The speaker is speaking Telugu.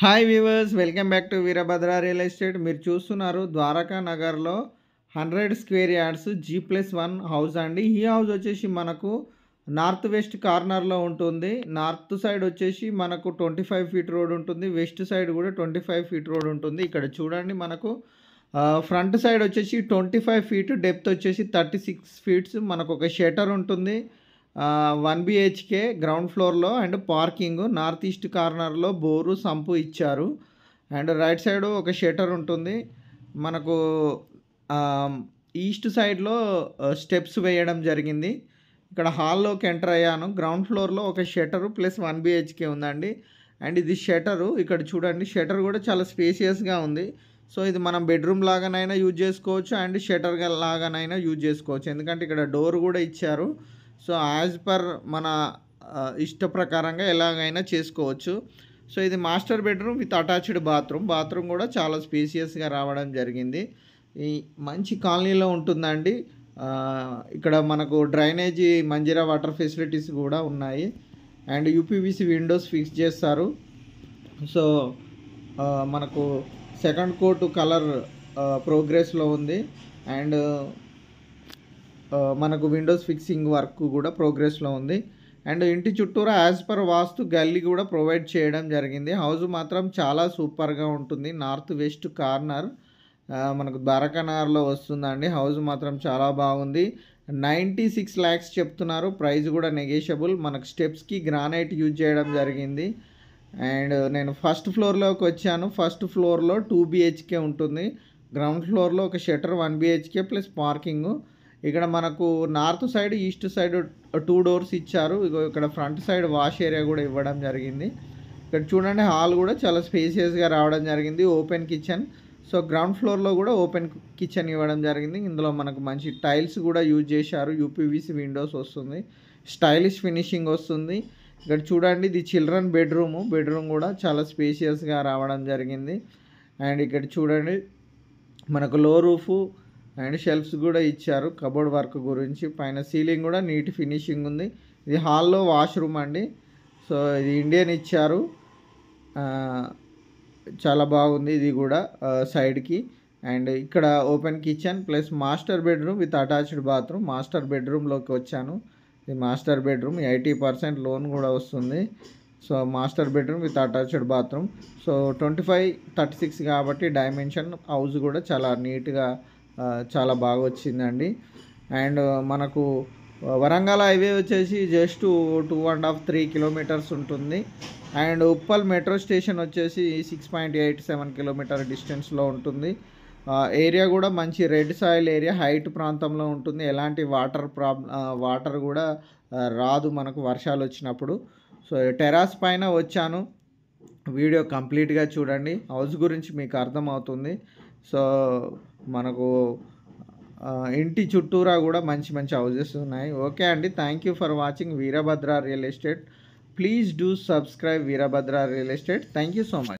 hi viewers welcome back to Veerabhadra real estate మీరు చూస్తున్నారు ద్వారకా నగర్లో hundred square yards G plus one house అండి ఈ హౌస్ వచ్చేసి మనకు నార్త్ వెస్ట్ కార్నర్లో ఉంటుంది నార్త్ సైడ్ వచ్చేసి మనకు ట్వంటీ ఫైవ్ ఫీట్ రోడ్ ఉంటుంది వెస్ట్ సైడ్ కూడా ట్వంటీ ఫైవ్ ఫీట్ రోడ్ ఉంటుంది ఇక్కడ చూడండి మనకు ఫ్రంట్ సైడ్ వచ్చేసి ట్వంటీ ఫైవ్ ఫీట్ డెప్త్ వచ్చేసి థర్టీ సిక్స్ ఫీట్స్ మనకు ఒక షెటర్ ఉంటుంది వన్ బిహెచ్కే గ్రౌండ్ ఫ్లోర్లో అండ్ పార్కింగ్ నార్త్ ఈస్ట్ కార్నర్లో బోరు సంపు ఇచ్చారు అండ్ రైట్ సైడ్ ఒక షెటర్ ఉంటుంది మనకు ఈస్ట్ సైడ్లో స్టెప్స్ వేయడం జరిగింది ఇక్కడ హాల్లోకి ఎంటర్ అయ్యాను గ్రౌండ్ ఫ్లోర్లో ఒక షటరు ప్లస్ వన్ బిహెచ్కే ఉందండి అండ్ ఇది షటరు ఇక్కడ చూడండి షెటర్ కూడా చాలా స్పేసియస్గా ఉంది సో ఇది మనం బెడ్రూమ్ లాగానైనా యూజ్ చేసుకోవచ్చు అండ్ షెటర్ లాగానైనా యూజ్ చేసుకోవచ్చు ఎందుకంటే ఇక్కడ డోర్ కూడా ఇచ్చారు సో యాజ్ పర్ మన ఇష్ట ప్రకారంగా ఎలాగైనా చేసుకోవచ్చు సో ఇది master bedroom with attached bathroom bathroom కూడా చాలా స్పేసియస్గా రావడం జరిగింది ఈ మంచి కాలనీలో ఉంటుందండి ఇక్కడ మనకు డ్రైనేజీ మంజీరా వాటర్ ఫెసిలిటీస్ కూడా ఉన్నాయి అండ్ యూపీవీసీ విండోస్ ఫిక్స్ చేస్తారు సో మనకు సెకండ్ కోటు కలర్ ప్రోగ్రెస్లో ఉంది అండ్ మనకు విండోస్ ఫిక్సింగ్ వర్క్ కూడా ప్రోగ్రెస్లో ఉంది అండ్ ఇంటి చుట్టూరా యాజ్ పర్ వాస్తు గల్లీ కూడా ప్రొవైడ్ చేయడం జరిగింది హౌస్ మాత్రం చాలా సూపర్గా ఉంటుంది నార్త్ వెస్ట్ కార్నర్ మనకు ద్వారకనార్లో వస్తుందండి హౌస్ మాత్రం చాలా బాగుంది నైంటీ సిక్స్ ల్యాక్స్ చెప్తున్నారు ప్రైస్ కూడా నెగేషబుల్ మనకు స్టెప్స్కి గ్రానైట్ యూజ్ చేయడం జరిగింది అండ్ నేను ఫస్ట్ ఫ్లోర్లోకి వచ్చాను ఫస్ట్ ఫ్లోర్లో టూ బీహెచ్కే ఉంటుంది గ్రౌండ్ ఫ్లోర్లో ఒక shutter one BHK plus parking ఇక్కడ మనకు north side east side two doors ఇచ్చారు ఇక్కడ ఫ్రంట్ సైడ్ వాష్ ఏరియా కూడా ఇవ్వడం జరిగింది ఇక్కడ చూడండి హాల్ కూడా చాలా స్పేసియస్గా రావడం జరిగింది ఓపెన్ కిచెన్ సో గ్రౌండ్ ఫ్లోర్లో కూడా ఓపెన్ కిచెన్ ఇవ్వడం జరిగింది ఇందులో మనకు మంచి టైల్స్ కూడా యూజ్ చేశారు యూపీవీసీ విండోస్ వస్తుంది స్టైలిష్ ఫినిషింగ్ వస్తుంది ఇక్కడ చూడండి ఇది చిల్డ్రన్ బెడ్రూమ్ బెడ్రూమ్ కూడా చాలా స్పేసియస్గా రావడం జరిగింది అండ్ ఇక్కడ చూడండి మనకు లో రూఫ్ అండ్ షెల్ఫ్స్ కూడా ఇచ్చారు కబోర్డ్ వర్క్ గురించి పైన సీలింగ్ కూడా నీట్ ఫినిషింగ్ ఉంది ఇది హాల్లో వాష్రూమ్ అండి సో ఇది ఇండియన్ ఇచ్చారు చాలా బాగుంది ఇది కూడా సైడ్కి అండ్ ఇక్కడ open kitchen plus master bedroom with attached bathroom master బెడ్రూమ్లోకి వచ్చాను ఇది master bedroom eighty percent loan కూడా వస్తుంది so master bedroom with attached bathroom so twenty five thirty six కాబట్టి డైమెన్షన్ హౌస్ కూడా చాలా నీట్గా చాలా బాగా వచ్చిందండి అండ్ మనకు వరంగల్ హైవే వచ్చేసి just two and half three kilometers ఉంటుంది అండ్ ఉప్పల్ మెట్రో స్టేషన్ వచ్చేసి six point eight seven kilometer డిస్టెన్స్లో ఉంటుంది ఏరియా కూడా మంచి రెడ్ సాయిల్ ఏరియా హైట్ ప్రాంతంలో ఉంటుంది ఎలాంటి వాటర్ ప్రాబ్ వాటర్ కూడా రాదు మనకు వర్షాలు వచ్చినప్పుడు సో టెరాస్ పైన వచ్చాను వీడియో కంప్లీట్గా చూడండి హౌస్ గురించి మీకు అర్థమవుతుంది సో మనకు ఇంటి చుట్టూరా కూడా మంచి మంచి హౌజెస్ ఉన్నాయి ఓకే అండి thank you for watching Veerabhadra real estate please do subscribe Veerabhadra real estate thank you so much